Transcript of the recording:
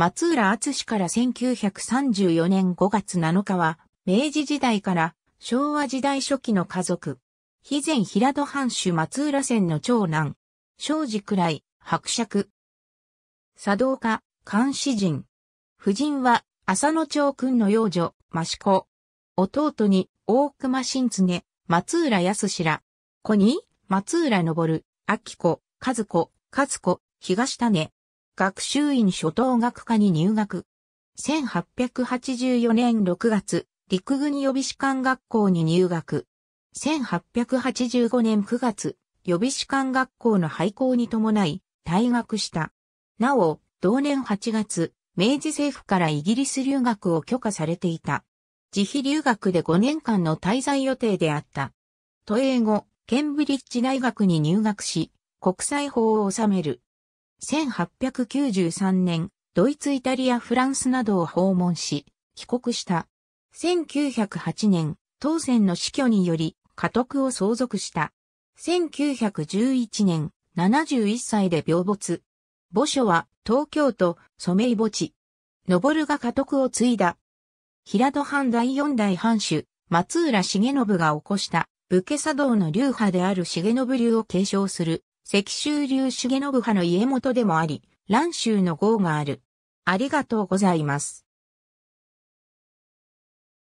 松浦厚氏から1934年5月7日は、明治時代から昭和時代初期の家族。肥前平戸藩主松浦仙の長男。庄司くらい、伯爵。茶道家、監視人。夫人は、浅野町君の養女、益子。弟に、大熊新常、松浦康氏ら。子に、松浦昇、秋子、和子、和子、東種、学習院初等学科に入学。1884年6月、陸軍予備士官学校に入学。1885年9月、予備士官学校の廃校に伴い、退学した。なお、同年8月、明治政府からイギリス留学を許可されていた。自費留学で5年間の滞在予定であった。都営後、ケンブリッジ大学に入学し、国際法を収める。1893年、ドイツ、イタリア、フランスなどを訪問し、帰国した。1908年、当選の死去により、家督を相続した。1911年、71歳で病没。墓所は東京都染井墓地。登が家督を継いだ。平戸藩第四代藩主、松浦重信が起こした、武家茶道の流派である重信流を継承する石州流重信派の家元でもあり、蘭州の号がある。ありがとうございます。